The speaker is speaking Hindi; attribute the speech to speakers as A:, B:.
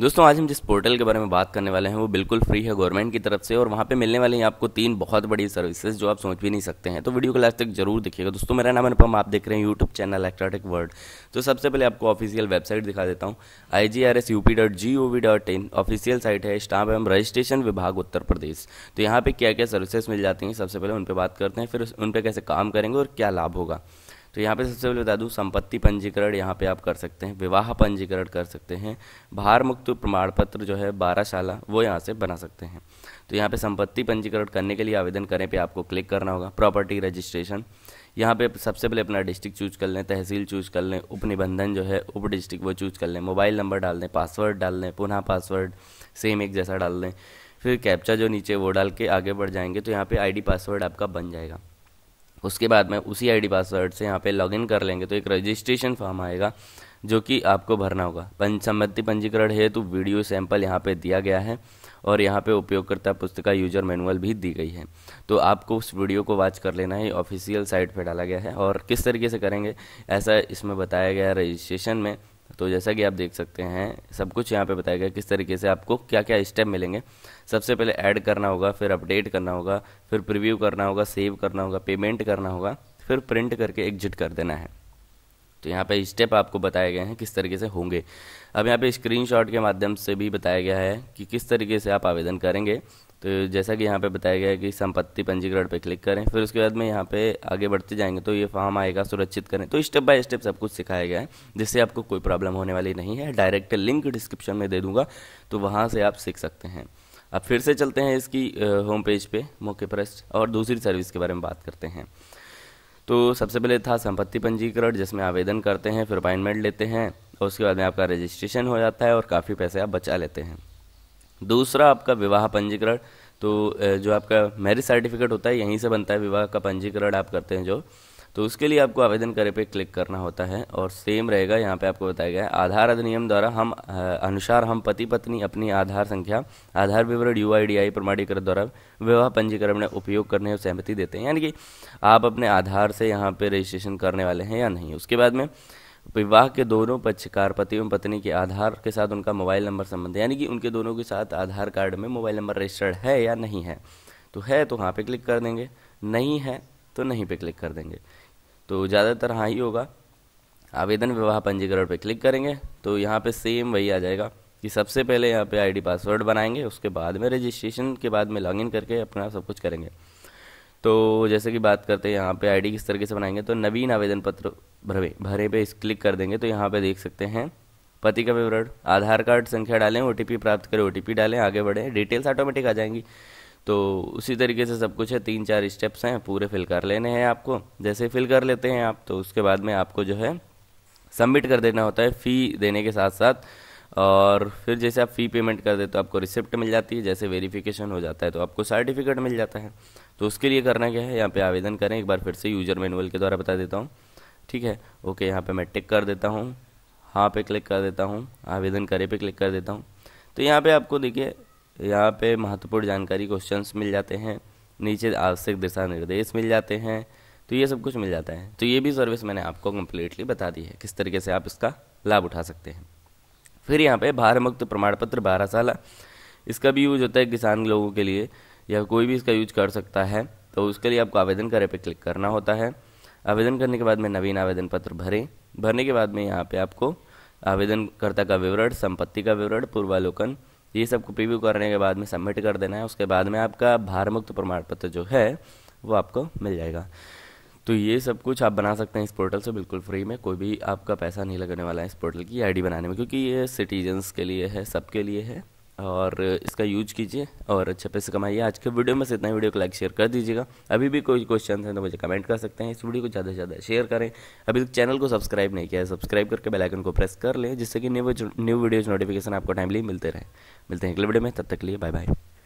A: दोस्तों आज हम जिस पोर्टल के बारे में बात करने वाले हैं वो बिल्कुल फ्री है गवर्नमेंट की तरफ से और वहाँ पे मिलने वाली हैं आपको तीन बहुत बड़ी सर्विसेज जो आप सोच भी नहीं सकते हैं तो वीडियो को लास्ट तक जरूर देखिएगा दोस्तों मेरा नाम अनुपम आप देख रहे हैं यूट्यूब चैनल इलेक्ट्रॉनिक वर्ल्ड तो सबसे पहले आपको ऑफिशियल वेबसाइट दिखा देता हूँ I G R S U P dot G O V dot in official site है स्टाफ एवं रजिस्ट्रेशन विभाग उत्तर प्रदेश तो यहाँ पर क्या क्या सर्विसेज मिल जाती हैं सबसे पहले उन पर बात करते हैं फिर उन पर कैसे काम करेंगे और क्या लाभ होगा तो यहाँ पे सबसे पहले बता दूँ संपत्ति पंजीकरण यहाँ पे आप कर सकते हैं विवाह पंजीकरण कर सकते हैं भार मुक्त प्रमाण पत्र जो है बारह शाला वो यहाँ से बना सकते हैं तो यहाँ पे संपत्ति पंजीकरण करने के लिए आवेदन करें पे आपको क्लिक करना होगा प्रॉपर्टी रजिस्ट्रेशन यहाँ पे सबसे पहले अपना डिस्ट्रिक्ट चूज कर लें तहसील चूज कर लें उप निबंधन जो है उप डिस्ट्रिक्ट वो चूज कर लें मोबाइल नंबर डाल दें पासवर्ड डाल दें पुनः पासवर्ड सेम एक जैसा डाल दें फिर कैप्चा जो नीचे वो डाल के आगे बढ़ जाएंगे तो यहाँ पे आईडी पासवर्ड आपका बन जाएगा उसके बाद में उसी आईडी पासवर्ड से यहाँ पे लॉगिन कर लेंगे तो एक रजिस्ट्रेशन फॉर्म आएगा जो कि आपको भरना होगा पंच पंजीकरण पंजीकरण तो वीडियो सैंपल यहाँ पे दिया गया है और यहाँ पे उपयोगकर्ता पुस्तिका यूजर मैनुअल भी दी गई है तो आपको उस वीडियो को वॉच कर लेना है ऑफिशियल साइट पे डाला गया है और किस तरीके से करेंगे ऐसा इसमें बताया गया है रजिस्ट्रेशन में तो जैसा कि आप देख सकते हैं सब कुछ यहाँ पे बताया गया किस तरीके से आपको क्या क्या स्टेप मिलेंगे सबसे पहले ऐड करना होगा फिर अपडेट करना होगा फिर प्रिव्यू करना होगा सेव करना होगा पेमेंट करना होगा फिर प्रिंट करके एग्जिट कर देना है तो यहाँ पे स्टेप आपको बताए गए हैं किस तरीके से होंगे अब यहाँ पे स्क्रीनशॉट के माध्यम से भी बताया गया है कि किस तरीके से आप आवेदन करेंगे तो जैसा कि यहाँ पे बताया गया है कि संपत्ति पंजीकरण पे क्लिक करें फिर उसके बाद में यहाँ पे आगे बढ़ते जाएंगे तो ये फॉर्म आएगा सुरक्षित करें तो स्टेप बाय स्टेप सब कुछ सिखाया गया है जिससे आपको कोई प्रॉब्लम होने वाली नहीं है डायरेक्ट लिंक डिस्क्रिप्शन में दे दूंगा तो वहाँ से आप सीख सकते हैं अब फिर से चलते हैं इसकी होम पेज पे मौके परस्ट और दूसरी सर्विस के बारे में बात करते हैं तो सबसे पहले था संपत्ति पंजीकरण जिसमें आवेदन करते हैं फिर अपॉइंटमेंट लेते हैं और उसके बाद में आपका रजिस्ट्रेशन हो जाता है और काफ़ी पैसे आप बचा लेते हैं दूसरा आपका विवाह पंजीकरण तो जो आपका मैरिज सर्टिफिकेट होता है यहीं से बनता है विवाह का पंजीकरण आप करते हैं जो तो उसके लिए आपको आवेदन करे पे क्लिक करना होता है और सेम रहेगा यहाँ पे आपको बताया गया है आधार अधिनियम द्वारा हम अनुसार हम पति पत्नी अपनी आधार संख्या आधार विवरण यू आई प्रमाणीकरण द्वारा विवाह पंजीकरण में उपयोग करने और सहमति देते हैं यानी कि आप अपने आधार से यहाँ पे रजिस्ट्रेशन करने वाले हैं या नहीं उसके बाद में विवाह के दोनों पक्षकार पति एवं पत्नी के आधार के साथ उनका मोबाइल नंबर संबंध यानी कि उनके दोनों के साथ आधार कार्ड में मोबाइल नंबर रजिस्टर्ड है या नहीं है तो है तो वहाँ पे क्लिक कर देंगे नहीं है तो नहीं पे क्लिक कर देंगे तो ज़्यादातर हाँ ही होगा आवेदन विवाह पंजीकरण पर क्लिक करेंगे तो यहाँ पर सेम वही आ जाएगा कि सबसे पहले यहाँ पे आईडी पासवर्ड बनाएंगे उसके बाद में रजिस्ट्रेशन के बाद में लॉगिन करके अपना सब कुछ करेंगे तो जैसे कि बात करते हैं यहाँ पे आईडी किस तरीके से बनाएंगे तो नवीन आवेदन पत्र भरे भरे पे इस क्लिक कर देंगे तो यहाँ पे देख सकते हैं पति का विवरण आधार कार्ड संख्या डालें ओ प्राप्त करें ओ डालें आगे बढ़ें डिटेल्स ऑटोमेटिक आ जाएंगी तो उसी तरीके से सब कुछ है तीन चार स्टेप्स हैं पूरे फिल कर लेने हैं आपको जैसे फिल कर लेते हैं आप तो उसके बाद में आपको जो है सबमिट कर देना होता है फ़ी देने के साथ साथ और फिर जैसे आप फ़ी पेमेंट कर देते हो आपको रिसिप्ट मिल जाती है जैसे वेरिफिकेशन हो जाता है तो आपको सर्टिफिकेट मिल जाता है तो उसके लिए करना क्या है यहाँ पे आवेदन करें एक बार फिर से यूजर मैनुअल के द्वारा बता देता हूँ ठीक है ओके यहाँ पे मैं टिक कर देता हूँ हाँ पे क्लिक कर देता हूँ आवेदन करे पे क्लिक कर देता हूँ तो यहाँ पे आपको देखिए यहाँ पे महत्वपूर्ण जानकारी क्वेश्चन मिल जाते हैं नीचे आवश्यक दिशा निर्देश मिल जाते हैं तो ये सब कुछ मिल जाता है तो ये भी सर्विस मैंने आपको कम्प्लीटली बता दी है किस तरीके से आप इसका लाभ उठा सकते हैं फिर यहाँ पे भार मुक्त प्रमाण पत्र बारह साल इसका भी यूज होता है किसान लोगों के लिए या कोई भी इसका यूज कर सकता है तो उसके लिए आपको आवेदन करे पे क्लिक करना होता है आवेदन करने के बाद में नवीन आवेदन पत्र भरें भरने के बाद में यहाँ पे आपको आवेदनकर्ता का विवरण संपत्ति का विवरण पूर्वालोकन ये सब को प्रीव्यू करने के बाद में सबमिट कर देना है उसके बाद में आपका भारमुक्त प्रमाण पत्र जो है वो आपको मिल जाएगा तो ये सब कुछ आप बना सकते हैं इस पोर्टल से बिल्कुल फ्री में कोई भी आपका पैसा नहीं लगने वाला है इस पोर्टल की आईडी बनाने में क्योंकि ये सिटीजन्स के लिए है सबके लिए है और इसका यूज कीजिए और अच्छे पैसे कमाइए आज के वीडियो में से इतना वीडियो को लाइक शेयर कर दीजिएगा अभी भी कोई क्वेश्चन है तो मुझे कमेंट कर सकते हैं इस वीडियो को ज़्यादा से ज़्यादा शेयर करें अभी तक चैनल को सब्सक्राइब नहीं किया है सब्सक्राइब करके बेलाइकन को प्रेस कर लें जिससे कि न्यू न्यू वीडियोज़ नोटिफिकेशन आपको टाइमली मिलते रहे मिलते हैं अगले वीडियो में तब तक लिए बाय बाय